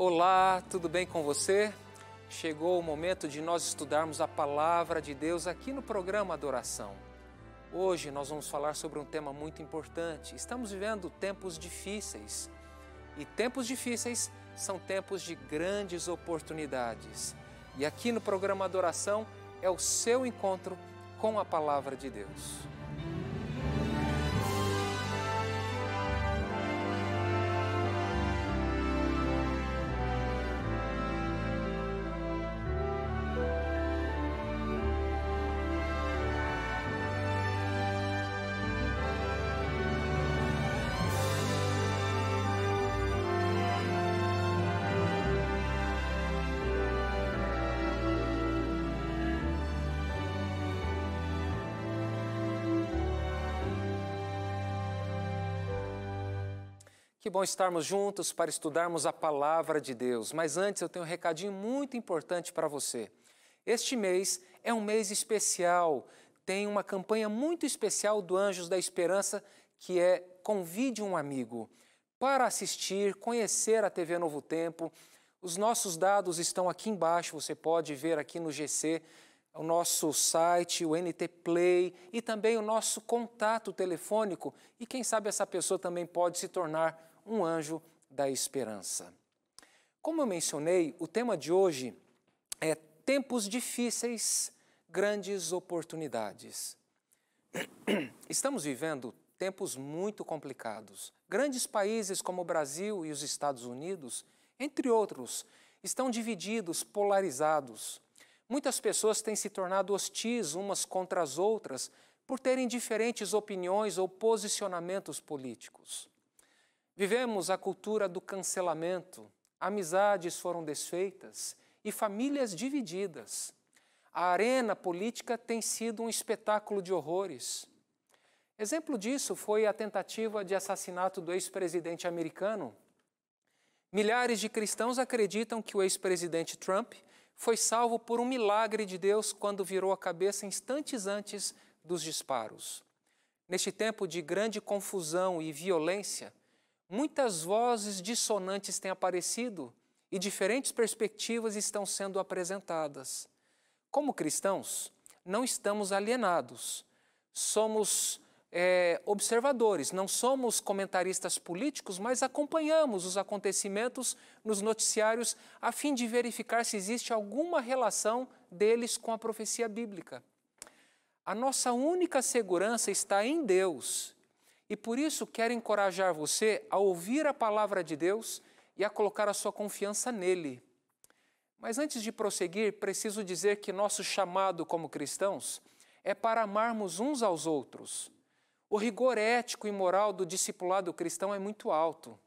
Olá, tudo bem com você? Chegou o momento de nós estudarmos a palavra de Deus aqui no programa Adoração. Hoje nós vamos falar sobre um tema muito importante. Estamos vivendo tempos difíceis e tempos difíceis são tempos de grandes oportunidades. E aqui no programa Adoração é o seu encontro com a palavra de Deus. Que bom estarmos juntos para estudarmos a palavra de Deus. Mas antes eu tenho um recadinho muito importante para você. Este mês é um mês especial. Tem uma campanha muito especial do Anjos da Esperança que é Convide um amigo para assistir, conhecer a TV Novo Tempo. Os nossos dados estão aqui embaixo, você pode ver aqui no GC o nosso site, o NT Play e também o nosso contato telefônico. E quem sabe essa pessoa também pode se tornar um anjo da esperança. Como eu mencionei, o tema de hoje é tempos difíceis, grandes oportunidades. Estamos vivendo tempos muito complicados. Grandes países como o Brasil e os Estados Unidos, entre outros, estão divididos, polarizados. Muitas pessoas têm se tornado hostis umas contra as outras por terem diferentes opiniões ou posicionamentos políticos. Vivemos a cultura do cancelamento, amizades foram desfeitas e famílias divididas. A arena política tem sido um espetáculo de horrores. Exemplo disso foi a tentativa de assassinato do ex-presidente americano. Milhares de cristãos acreditam que o ex-presidente Trump foi salvo por um milagre de Deus quando virou a cabeça instantes antes dos disparos. Neste tempo de grande confusão e violência, muitas vozes dissonantes têm aparecido e diferentes perspectivas estão sendo apresentadas. Como cristãos, não estamos alienados, somos é, observadores, não somos comentaristas políticos, mas acompanhamos os acontecimentos nos noticiários a fim de verificar se existe alguma relação deles com a profecia bíblica. A nossa única segurança está em Deus e por isso quero encorajar você a ouvir a palavra de Deus e a colocar a sua confiança nele. Mas antes de prosseguir, preciso dizer que nosso chamado como cristãos é para amarmos uns aos outros. O rigor ético e moral do discipulado cristão é muito alto.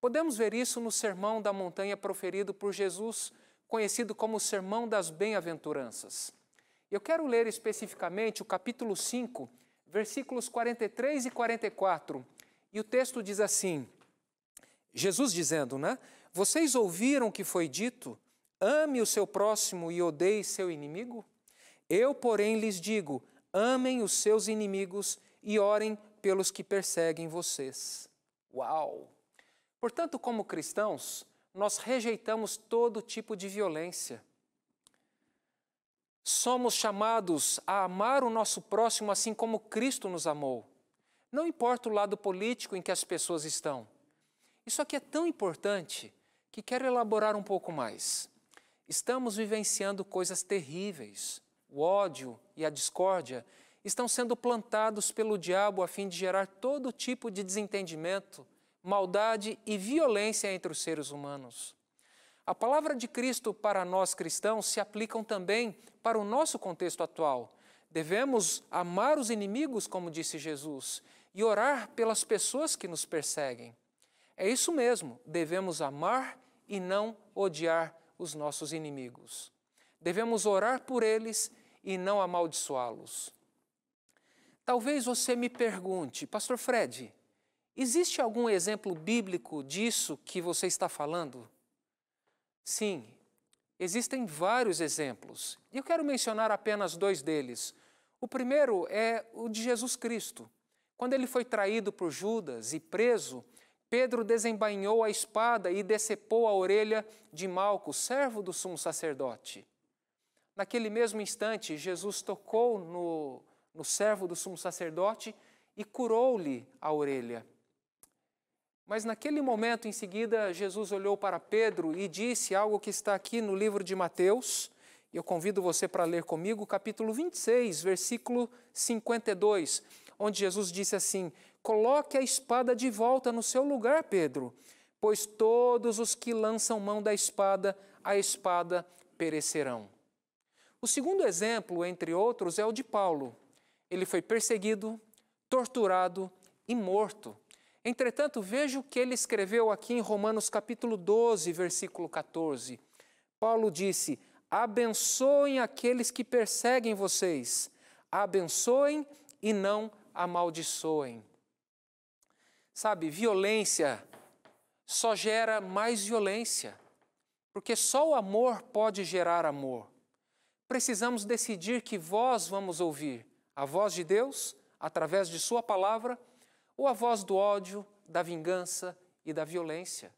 Podemos ver isso no Sermão da Montanha proferido por Jesus, conhecido como o Sermão das Bem-aventuranças. Eu quero ler especificamente o capítulo 5, versículos 43 e 44. E o texto diz assim: Jesus dizendo, né? Vocês ouviram que foi dito: ame o seu próximo e odeie seu inimigo? Eu, porém, lhes digo: amem os seus inimigos e orem pelos que perseguem vocês. Uau! Portanto, como cristãos, nós rejeitamos todo tipo de violência, Somos chamados a amar o nosso próximo assim como Cristo nos amou. Não importa o lado político em que as pessoas estão. Isso aqui é tão importante que quero elaborar um pouco mais. Estamos vivenciando coisas terríveis. O ódio e a discórdia estão sendo plantados pelo diabo a fim de gerar todo tipo de desentendimento, maldade e violência entre os seres humanos. A palavra de Cristo para nós cristãos se aplicam também para o nosso contexto atual. Devemos amar os inimigos, como disse Jesus, e orar pelas pessoas que nos perseguem. É isso mesmo, devemos amar e não odiar os nossos inimigos. Devemos orar por eles e não amaldiçoá-los. Talvez você me pergunte, Pastor Fred, existe algum exemplo bíblico disso que você está falando? Sim, existem vários exemplos. E eu quero mencionar apenas dois deles. O primeiro é o de Jesus Cristo. Quando ele foi traído por Judas e preso, Pedro desembainhou a espada e decepou a orelha de Malco, servo do sumo sacerdote. Naquele mesmo instante, Jesus tocou no, no servo do sumo sacerdote e curou-lhe a orelha. Mas naquele momento, em seguida, Jesus olhou para Pedro e disse algo que está aqui no livro de Mateus. Eu convido você para ler comigo, capítulo 26, versículo 52, onde Jesus disse assim: Coloque a espada de volta no seu lugar, Pedro, pois todos os que lançam mão da espada, a espada perecerão. O segundo exemplo, entre outros, é o de Paulo. Ele foi perseguido, torturado e morto Entretanto, veja o que ele escreveu aqui em Romanos capítulo 12, versículo 14. Paulo disse: abençoem aqueles que perseguem vocês, abençoem e não amaldiçoem. Sabe, violência só gera mais violência, porque só o amor pode gerar amor. Precisamos decidir que voz vamos ouvir, a voz de Deus, através de Sua palavra ou a voz do ódio, da vingança e da violência.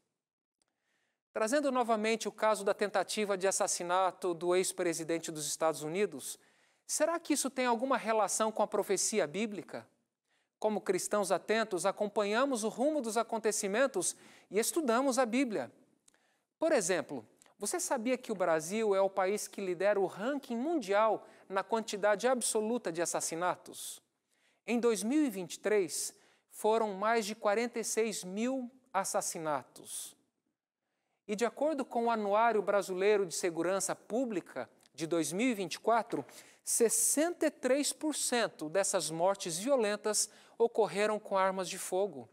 Trazendo novamente o caso da tentativa de assassinato do ex-presidente dos Estados Unidos, será que isso tem alguma relação com a profecia bíblica? Como cristãos atentos, acompanhamos o rumo dos acontecimentos e estudamos a Bíblia. Por exemplo, você sabia que o Brasil é o país que lidera o ranking mundial na quantidade absoluta de assassinatos? Em 2023, foram mais de 46 mil assassinatos. E de acordo com o Anuário Brasileiro de Segurança Pública de 2024, 63% dessas mortes violentas ocorreram com armas de fogo.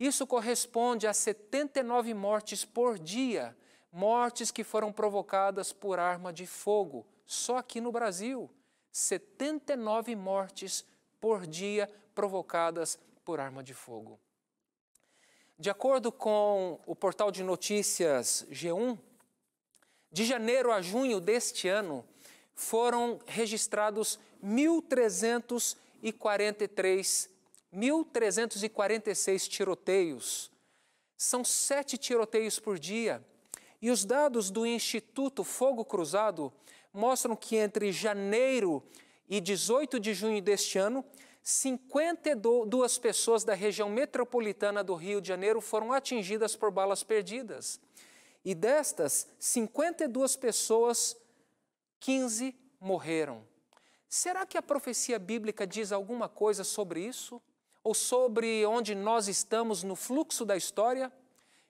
Isso corresponde a 79 mortes por dia, mortes que foram provocadas por arma de fogo, só aqui no Brasil. 79 mortes por dia provocadas por arma de fogo. De acordo com o portal de notícias G1, de janeiro a junho deste ano foram registrados 1.343, 1.346 tiroteios. São sete tiroteios por dia. E os dados do Instituto Fogo Cruzado mostram que entre janeiro e 18 de junho deste ano 52 pessoas da região metropolitana do Rio de Janeiro foram atingidas por balas perdidas. E destas 52 pessoas, 15 morreram. Será que a profecia bíblica diz alguma coisa sobre isso? Ou sobre onde nós estamos no fluxo da história?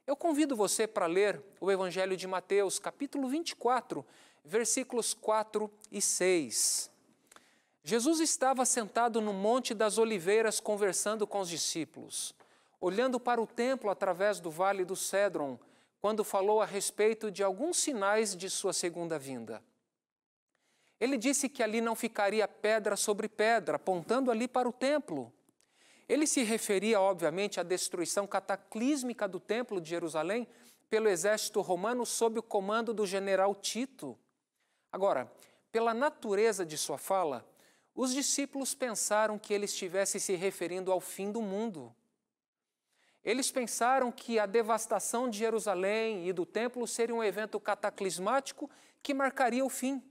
Eu convido você para ler o Evangelho de Mateus, capítulo 24, versículos 4 e 6. Jesus estava sentado no Monte das Oliveiras conversando com os discípulos, olhando para o templo através do vale do Cédron, quando falou a respeito de alguns sinais de sua segunda vinda. Ele disse que ali não ficaria pedra sobre pedra, apontando ali para o templo. Ele se referia, obviamente, à destruição cataclísmica do Templo de Jerusalém pelo exército romano sob o comando do general Tito. Agora, pela natureza de sua fala, os discípulos pensaram que ele estivesse se referindo ao fim do mundo. Eles pensaram que a devastação de Jerusalém e do templo seria um evento cataclismático que marcaria o fim.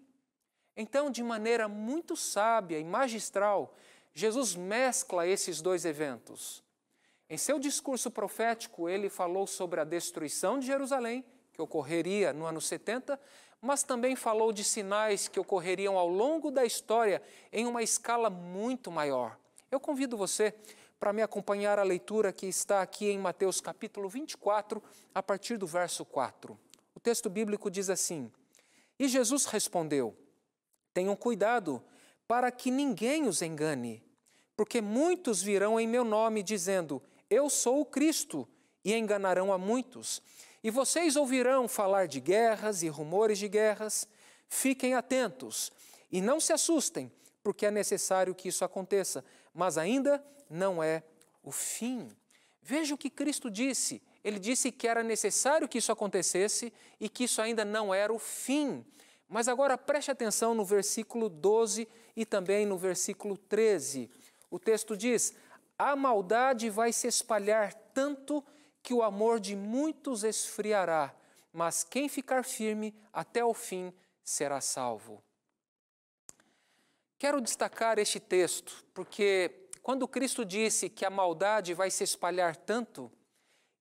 Então, de maneira muito sábia e magistral, Jesus mescla esses dois eventos. Em seu discurso profético, ele falou sobre a destruição de Jerusalém que ocorreria no ano 70, mas também falou de sinais que ocorreriam ao longo da história em uma escala muito maior. Eu convido você para me acompanhar a leitura que está aqui em Mateus capítulo 24, a partir do verso 4. O texto bíblico diz assim: E Jesus respondeu: Tenham cuidado para que ninguém os engane, porque muitos virão em meu nome dizendo: Eu sou o Cristo, e enganarão a muitos. E vocês ouvirão falar de guerras e rumores de guerras. Fiquem atentos e não se assustem, porque é necessário que isso aconteça, mas ainda não é o fim. Veja o que Cristo disse. Ele disse que era necessário que isso acontecesse e que isso ainda não era o fim. Mas agora preste atenção no versículo 12 e também no versículo 13. O texto diz: A maldade vai se espalhar tanto que que o amor de muitos esfriará, mas quem ficar firme até o fim será salvo. Quero destacar este texto, porque quando Cristo disse que a maldade vai se espalhar tanto,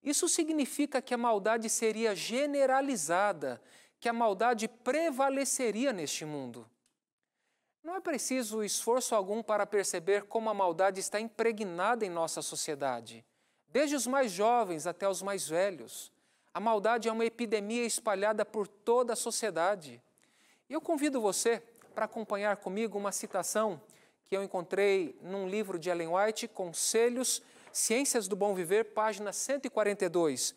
isso significa que a maldade seria generalizada, que a maldade prevaleceria neste mundo. Não é preciso esforço algum para perceber como a maldade está impregnada em nossa sociedade desde os mais jovens até os mais velhos. A maldade é uma epidemia espalhada por toda a sociedade. E eu convido você para acompanhar comigo uma citação que eu encontrei num livro de Ellen White, Conselhos, Ciências do Bom Viver, página 142.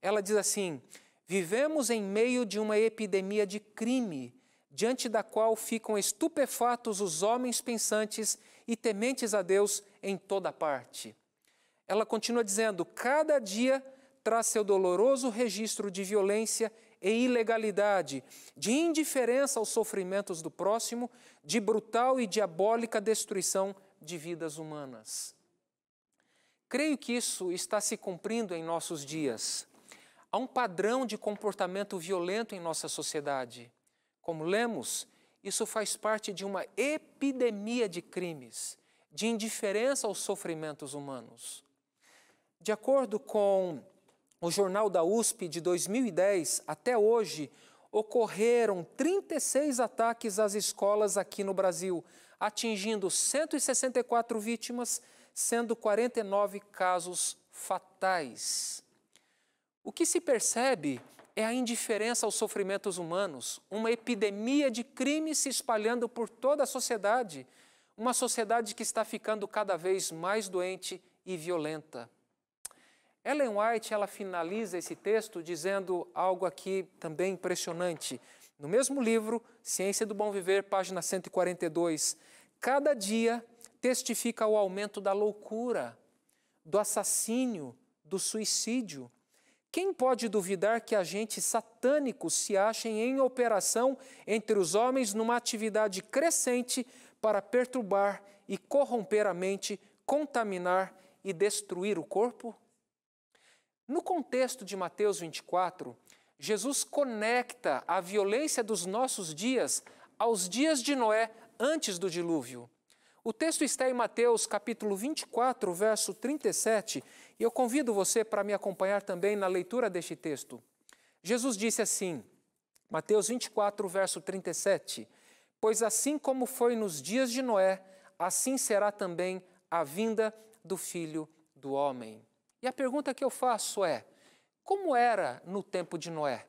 Ela diz assim: Vivemos em meio de uma epidemia de crime, diante da qual ficam estupefatos os homens pensantes e tementes a Deus em toda parte. Ela continua dizendo: cada dia traz seu doloroso registro de violência e ilegalidade, de indiferença aos sofrimentos do próximo, de brutal e diabólica destruição de vidas humanas. Creio que isso está se cumprindo em nossos dias. Há um padrão de comportamento violento em nossa sociedade. Como lemos, isso faz parte de uma epidemia de crimes, de indiferença aos sofrimentos humanos. De acordo com o Jornal da USP de 2010 até hoje, ocorreram 36 ataques às escolas aqui no Brasil, atingindo 164 vítimas, sendo 49 casos fatais. O que se percebe é a indiferença aos sofrimentos humanos, uma epidemia de crimes se espalhando por toda a sociedade, uma sociedade que está ficando cada vez mais doente e violenta. Ellen White ela finaliza esse texto dizendo algo aqui também impressionante. No mesmo livro, Ciência do Bom Viver, página 142, cada dia testifica o aumento da loucura, do assassínio, do suicídio. Quem pode duvidar que agentes satânicos se achem em operação entre os homens numa atividade crescente para perturbar e corromper a mente, contaminar e destruir o corpo? No contexto de Mateus 24, Jesus conecta a violência dos nossos dias aos dias de Noé antes do dilúvio. O texto está em Mateus capítulo 24, verso 37, e eu convido você para me acompanhar também na leitura deste texto. Jesus disse assim, Mateus 24, verso 37, Pois assim como foi nos dias de Noé, assim será também a vinda do filho do homem. E a pergunta que eu faço é: como era no tempo de Noé?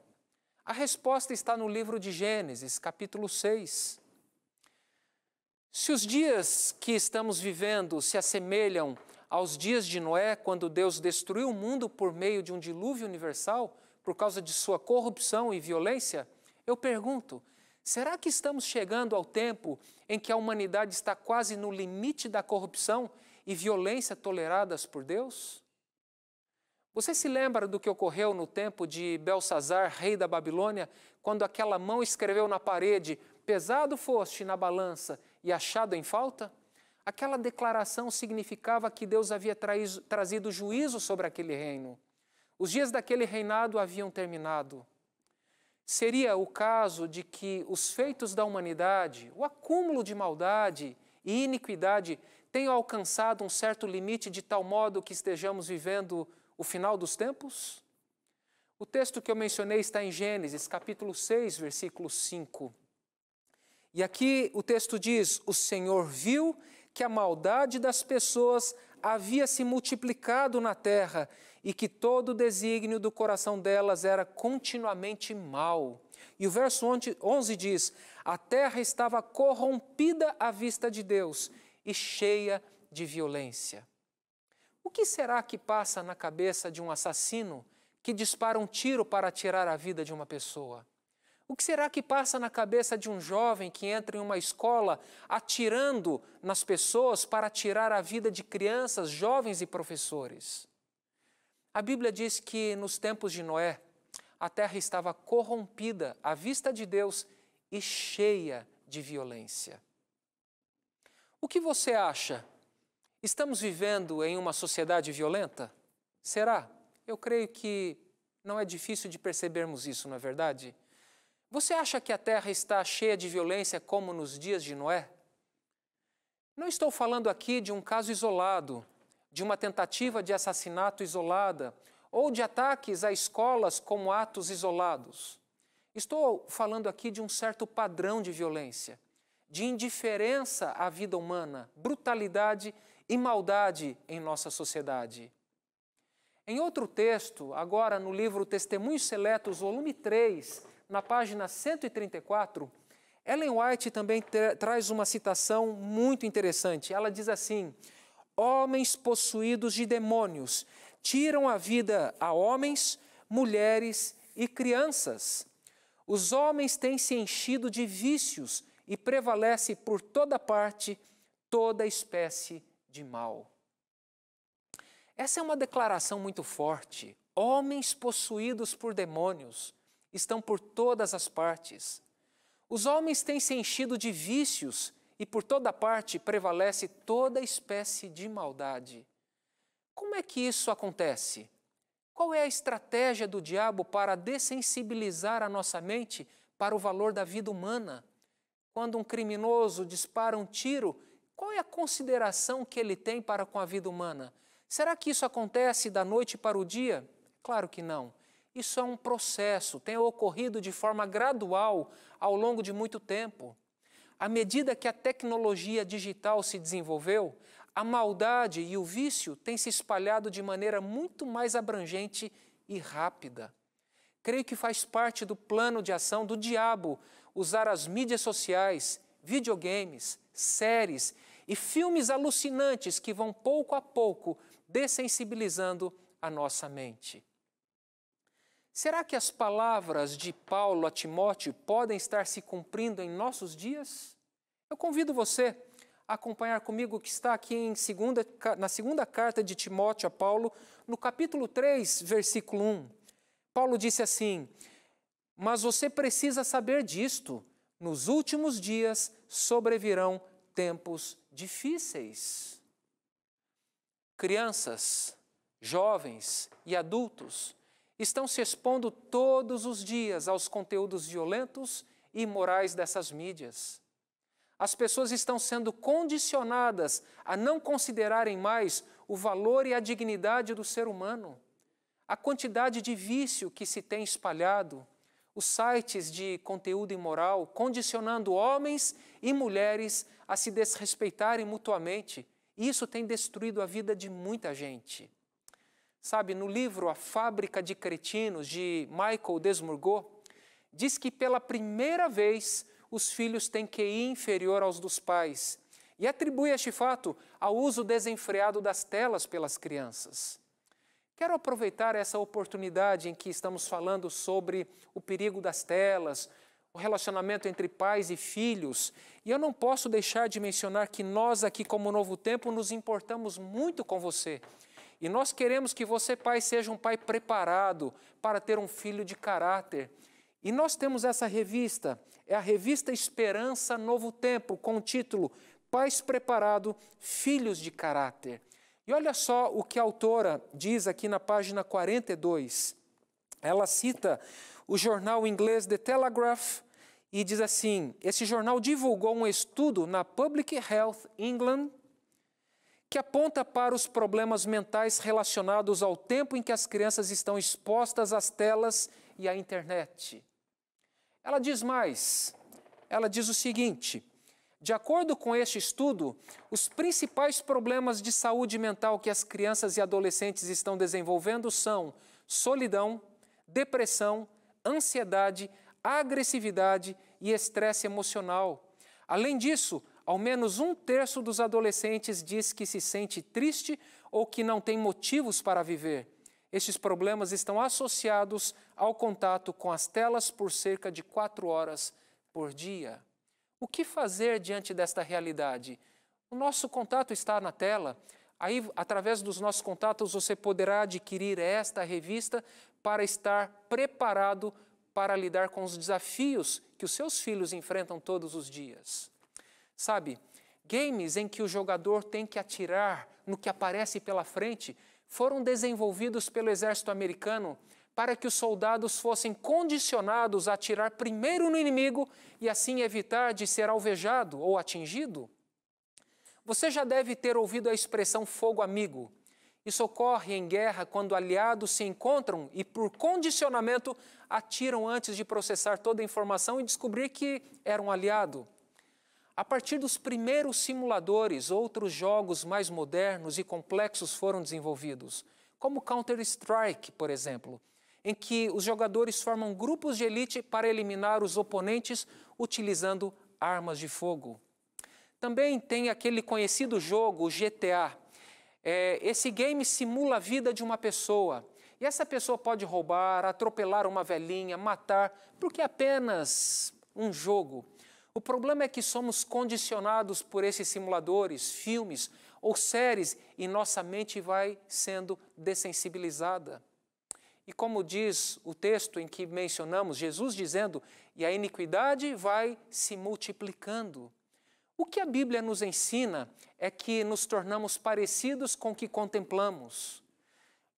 A resposta está no livro de Gênesis, capítulo 6. Se os dias que estamos vivendo se assemelham aos dias de Noé, quando Deus destruiu o mundo por meio de um dilúvio universal, por causa de sua corrupção e violência, eu pergunto: será que estamos chegando ao tempo em que a humanidade está quase no limite da corrupção e violência toleradas por Deus? Você se lembra do que ocorreu no tempo de Belsazar, rei da Babilônia, quando aquela mão escreveu na parede: Pesado foste na balança e achado em falta? Aquela declaração significava que Deus havia traiz, trazido juízo sobre aquele reino. Os dias daquele reinado haviam terminado. Seria o caso de que os feitos da humanidade, o acúmulo de maldade e iniquidade, tenham alcançado um certo limite de tal modo que estejamos vivendo o final dos tempos? O texto que eu mencionei está em Gênesis, capítulo 6, versículo 5. E aqui o texto diz: O Senhor viu que a maldade das pessoas havia se multiplicado na terra e que todo o desígnio do coração delas era continuamente mau. E o verso 11 diz: A terra estava corrompida à vista de Deus e cheia de violência. O que será que passa na cabeça de um assassino que dispara um tiro para tirar a vida de uma pessoa? O que será que passa na cabeça de um jovem que entra em uma escola atirando nas pessoas para tirar a vida de crianças, jovens e professores? A Bíblia diz que nos tempos de Noé, a terra estava corrompida à vista de Deus e cheia de violência. O que você acha Estamos vivendo em uma sociedade violenta? Será? Eu creio que não é difícil de percebermos isso, não é verdade? Você acha que a terra está cheia de violência como nos dias de Noé? Não estou falando aqui de um caso isolado, de uma tentativa de assassinato isolada ou de ataques a escolas como atos isolados. Estou falando aqui de um certo padrão de violência, de indiferença à vida humana, brutalidade e maldade em nossa sociedade. Em outro texto, agora no livro Testemunhos Seletos, volume 3, na página 134, Ellen White também tra traz uma citação muito interessante. Ela diz assim: Homens possuídos de demônios tiram a vida a homens, mulheres e crianças. Os homens têm se enchido de vícios e prevalece por toda parte toda espécie de mal. Essa é uma declaração muito forte. Homens possuídos por demônios estão por todas as partes. Os homens têm se enchido de vícios e por toda parte prevalece toda espécie de maldade. Como é que isso acontece? Qual é a estratégia do diabo para dessensibilizar a nossa mente para o valor da vida humana? Quando um criminoso dispara um tiro, qual é a consideração que ele tem para com a vida humana? Será que isso acontece da noite para o dia? Claro que não. Isso é um processo, tem ocorrido de forma gradual ao longo de muito tempo. À medida que a tecnologia digital se desenvolveu, a maldade e o vício têm se espalhado de maneira muito mais abrangente e rápida. Creio que faz parte do plano de ação do diabo usar as mídias sociais, videogames, séries e filmes alucinantes que vão pouco a pouco dessensibilizando a nossa mente. Será que as palavras de Paulo a Timóteo podem estar se cumprindo em nossos dias? Eu convido você a acompanhar comigo o que está aqui em segunda, na segunda carta de Timóteo a Paulo, no capítulo 3, versículo 1. Paulo disse assim: Mas você precisa saber disto nos últimos dias sobrevirão tempos difíceis. Crianças, jovens e adultos estão se expondo todos os dias aos conteúdos violentos e imorais dessas mídias. As pessoas estão sendo condicionadas a não considerarem mais o valor e a dignidade do ser humano. A quantidade de vício que se tem espalhado, os sites de conteúdo imoral, condicionando homens e mulheres a se desrespeitarem mutuamente. Isso tem destruído a vida de muita gente. Sabe, no livro A Fábrica de Cretinos, de Michael Desmurgot, diz que pela primeira vez os filhos têm QI inferior aos dos pais e atribui este fato ao uso desenfreado das telas pelas crianças. Quero aproveitar essa oportunidade em que estamos falando sobre o perigo das telas, o relacionamento entre pais e filhos, e eu não posso deixar de mencionar que nós aqui como Novo Tempo nos importamos muito com você. E nós queremos que você, pai, seja um pai preparado para ter um filho de caráter. E nós temos essa revista, é a revista Esperança Novo Tempo, com o título Pais Preparado, Filhos de Caráter. E olha só o que a autora diz aqui na página 42. Ela cita o jornal inglês The Telegraph e diz assim: esse jornal divulgou um estudo na Public Health England que aponta para os problemas mentais relacionados ao tempo em que as crianças estão expostas às telas e à internet. Ela diz mais: ela diz o seguinte de acordo com este estudo, os principais problemas de saúde mental que as crianças e adolescentes estão desenvolvendo são solidão, depressão, ansiedade, agressividade e estresse emocional. Além disso, ao menos um terço dos adolescentes diz que se sente triste ou que não tem motivos para viver. Estes problemas estão associados ao contato com as telas por cerca de quatro horas por dia. O que fazer diante desta realidade? O nosso contato está na tela. Aí, através dos nossos contatos, você poderá adquirir esta revista para estar preparado para lidar com os desafios que os seus filhos enfrentam todos os dias. Sabe, games em que o jogador tem que atirar no que aparece pela frente foram desenvolvidos pelo exército americano para que os soldados fossem condicionados a atirar primeiro no inimigo e assim evitar de ser alvejado ou atingido? Você já deve ter ouvido a expressão fogo amigo. Isso ocorre em guerra quando aliados se encontram e, por condicionamento, atiram antes de processar toda a informação e descobrir que era um aliado. A partir dos primeiros simuladores, outros jogos mais modernos e complexos foram desenvolvidos, como Counter-Strike, por exemplo em que os jogadores formam grupos de elite para eliminar os oponentes utilizando armas de fogo. Também tem aquele conhecido jogo, o GTA. É, esse game simula a vida de uma pessoa. E essa pessoa pode roubar, atropelar uma velhinha, matar, porque é apenas um jogo. O problema é que somos condicionados por esses simuladores, filmes ou séries e nossa mente vai sendo dessensibilizada. E como diz o texto em que mencionamos, Jesus dizendo: e a iniquidade vai se multiplicando. O que a Bíblia nos ensina é que nos tornamos parecidos com o que contemplamos.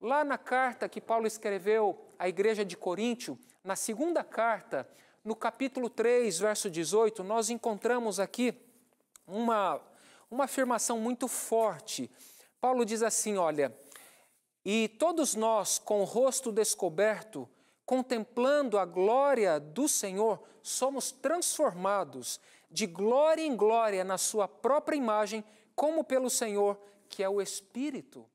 Lá na carta que Paulo escreveu à igreja de Coríntio, na segunda carta, no capítulo 3, verso 18, nós encontramos aqui uma, uma afirmação muito forte. Paulo diz assim: Olha, e todos nós, com o rosto descoberto, contemplando a glória do Senhor, somos transformados de glória em glória na Sua própria imagem, como pelo Senhor, que é o Espírito.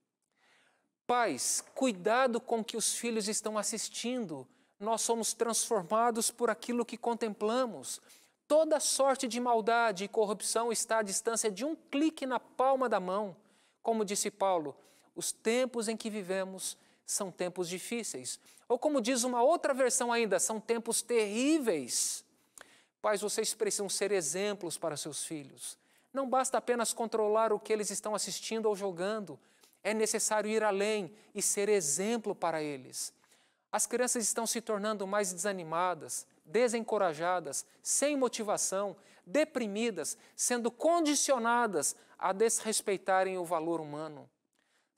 Pais, cuidado com que os filhos estão assistindo. Nós somos transformados por aquilo que contemplamos. Toda sorte de maldade e corrupção está à distância de um clique na palma da mão. Como disse Paulo, os tempos em que vivemos são tempos difíceis. Ou como diz uma outra versão ainda, são tempos terríveis. Pais, vocês precisam ser exemplos para seus filhos. Não basta apenas controlar o que eles estão assistindo ou jogando. É necessário ir além e ser exemplo para eles. As crianças estão se tornando mais desanimadas, desencorajadas, sem motivação, deprimidas, sendo condicionadas a desrespeitarem o valor humano.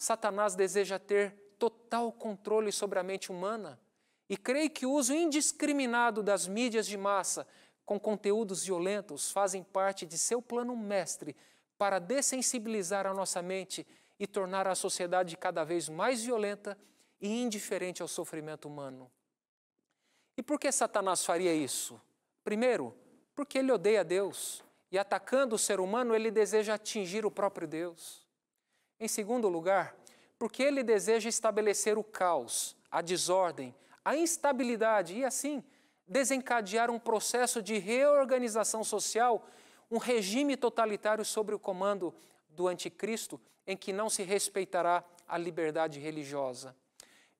Satanás deseja ter total controle sobre a mente humana e creio que o uso indiscriminado das mídias de massa com conteúdos violentos fazem parte de seu plano mestre para dessensibilizar a nossa mente e tornar a sociedade cada vez mais violenta e indiferente ao sofrimento humano. E por que Satanás faria isso? Primeiro, porque ele odeia Deus e atacando o ser humano ele deseja atingir o próprio Deus. Em segundo lugar, porque ele deseja estabelecer o caos, a desordem, a instabilidade e, assim, desencadear um processo de reorganização social, um regime totalitário sobre o comando do anticristo, em que não se respeitará a liberdade religiosa.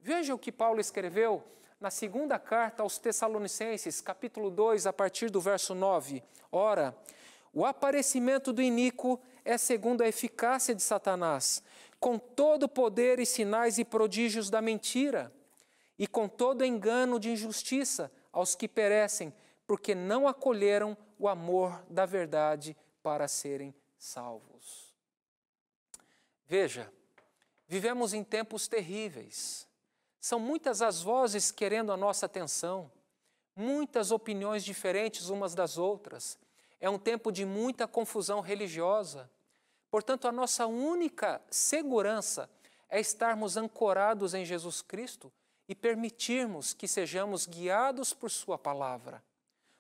Veja o que Paulo escreveu na segunda carta aos Tessalonicenses, capítulo 2, a partir do verso 9. Ora, o aparecimento do iníquo é segundo a eficácia de Satanás, com todo o poder e sinais e prodígios da mentira, e com todo engano de injustiça aos que perecem, porque não acolheram o amor da verdade para serem salvos. Veja, vivemos em tempos terríveis. São muitas as vozes querendo a nossa atenção, muitas opiniões diferentes umas das outras, é um tempo de muita confusão religiosa. Portanto, a nossa única segurança é estarmos ancorados em Jesus Cristo e permitirmos que sejamos guiados por Sua palavra.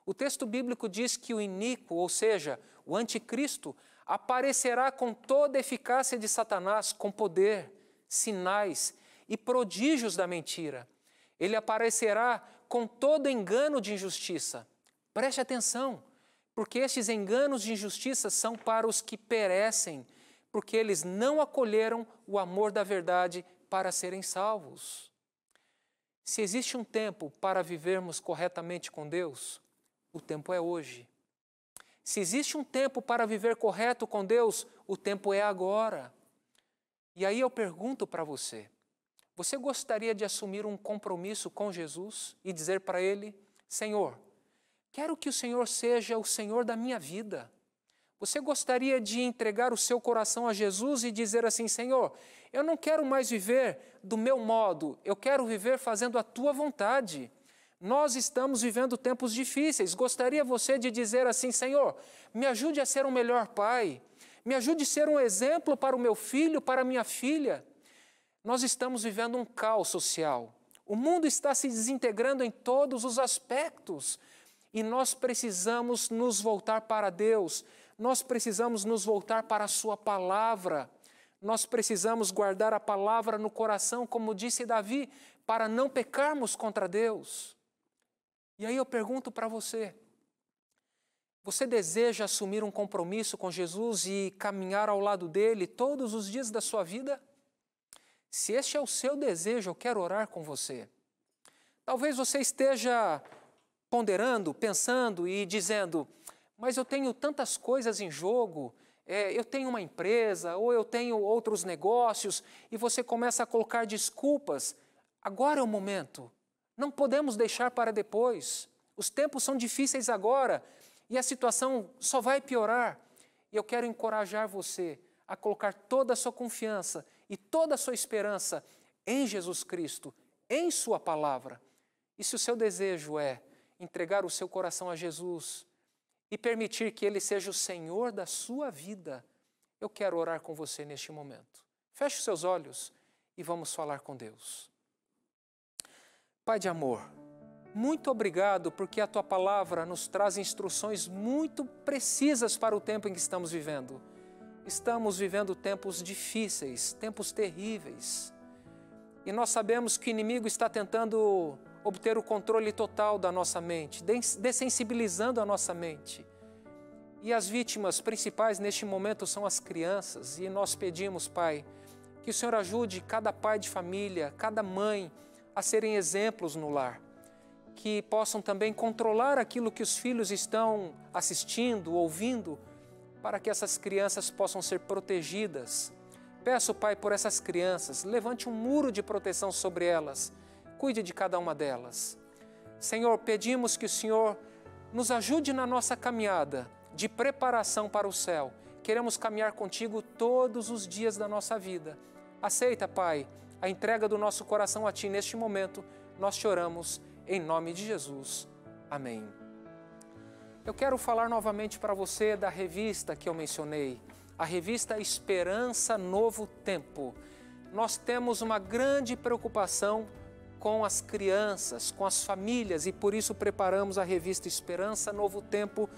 O texto bíblico diz que o iníquo, ou seja, o anticristo, aparecerá com toda a eficácia de Satanás, com poder, sinais e prodígios da mentira. Ele aparecerá com todo engano de injustiça. Preste atenção, porque estes enganos de injustiça são para os que perecem, porque eles não acolheram o amor da verdade para serem salvos. Se existe um tempo para vivermos corretamente com Deus, o tempo é hoje. Se existe um tempo para viver correto com Deus, o tempo é agora. E aí eu pergunto para você: você gostaria de assumir um compromisso com Jesus e dizer para Ele, Senhor, Quero que o Senhor seja o Senhor da minha vida. Você gostaria de entregar o seu coração a Jesus e dizer assim: Senhor, eu não quero mais viver do meu modo, eu quero viver fazendo a tua vontade. Nós estamos vivendo tempos difíceis. Gostaria você de dizer assim: Senhor, me ajude a ser um melhor pai, me ajude a ser um exemplo para o meu filho, para a minha filha. Nós estamos vivendo um caos social. O mundo está se desintegrando em todos os aspectos. E nós precisamos nos voltar para Deus, nós precisamos nos voltar para a Sua palavra, nós precisamos guardar a palavra no coração, como disse Davi, para não pecarmos contra Deus. E aí eu pergunto para você: você deseja assumir um compromisso com Jesus e caminhar ao lado dele todos os dias da sua vida? Se este é o seu desejo, eu quero orar com você. Talvez você esteja ponderando, pensando e dizendo: mas eu tenho tantas coisas em jogo, é, eu tenho uma empresa ou eu tenho outros negócios, e você começa a colocar desculpas. Agora é o momento, não podemos deixar para depois. Os tempos são difíceis agora e a situação só vai piorar. E eu quero encorajar você a colocar toda a sua confiança e toda a sua esperança em Jesus Cristo, em Sua palavra. E se o seu desejo é entregar o seu coração a Jesus e permitir que Ele seja o Senhor da sua vida, eu quero orar com você neste momento. Feche os seus olhos e vamos falar com Deus. Pai de amor, muito obrigado porque a tua palavra nos traz instruções muito precisas para o tempo em que estamos vivendo. Estamos vivendo tempos difíceis, tempos terríveis. E nós sabemos que o inimigo está tentando obter o controle total da nossa mente, dessensibilizando a nossa mente. E as vítimas principais neste momento são as crianças, e nós pedimos, Pai, que o Senhor ajude cada pai de família, cada mãe a serem exemplos no lar, que possam também controlar aquilo que os filhos estão assistindo, ouvindo, para que essas crianças possam ser protegidas. Peço, Pai, por essas crianças, levante um muro de proteção sobre elas cuide de cada uma delas. Senhor, pedimos que o Senhor nos ajude na nossa caminhada de preparação para o céu. Queremos caminhar contigo todos os dias da nossa vida. Aceita, Pai, a entrega do nosso coração a Ti neste momento. Nós choramos em nome de Jesus. Amém. Eu quero falar novamente para você da revista que eu mencionei, a revista Esperança Novo Tempo. Nós temos uma grande preocupação com as crianças, com as famílias e por isso preparamos a revista Esperança Novo Tempo.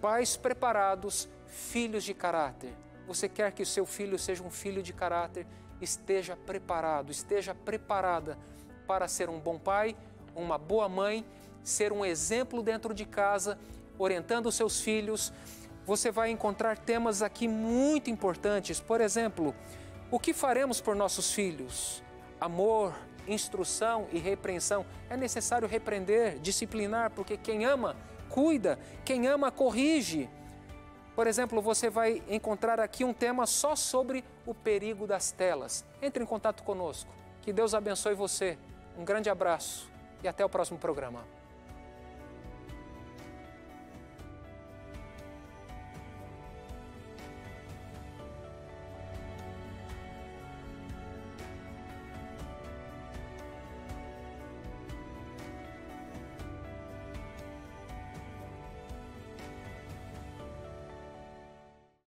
Pais preparados, filhos de caráter. Você quer que o seu filho seja um filho de caráter? Esteja preparado, esteja preparada para ser um bom pai, uma boa mãe, ser um exemplo dentro de casa, orientando os seus filhos. Você vai encontrar temas aqui muito importantes, por exemplo, o que faremos por nossos filhos? Amor, instrução e repreensão. É necessário repreender, disciplinar, porque quem ama, cuida, quem ama, corrige. Por exemplo, você vai encontrar aqui um tema só sobre o perigo das telas. Entre em contato conosco. Que Deus abençoe você. Um grande abraço e até o próximo programa.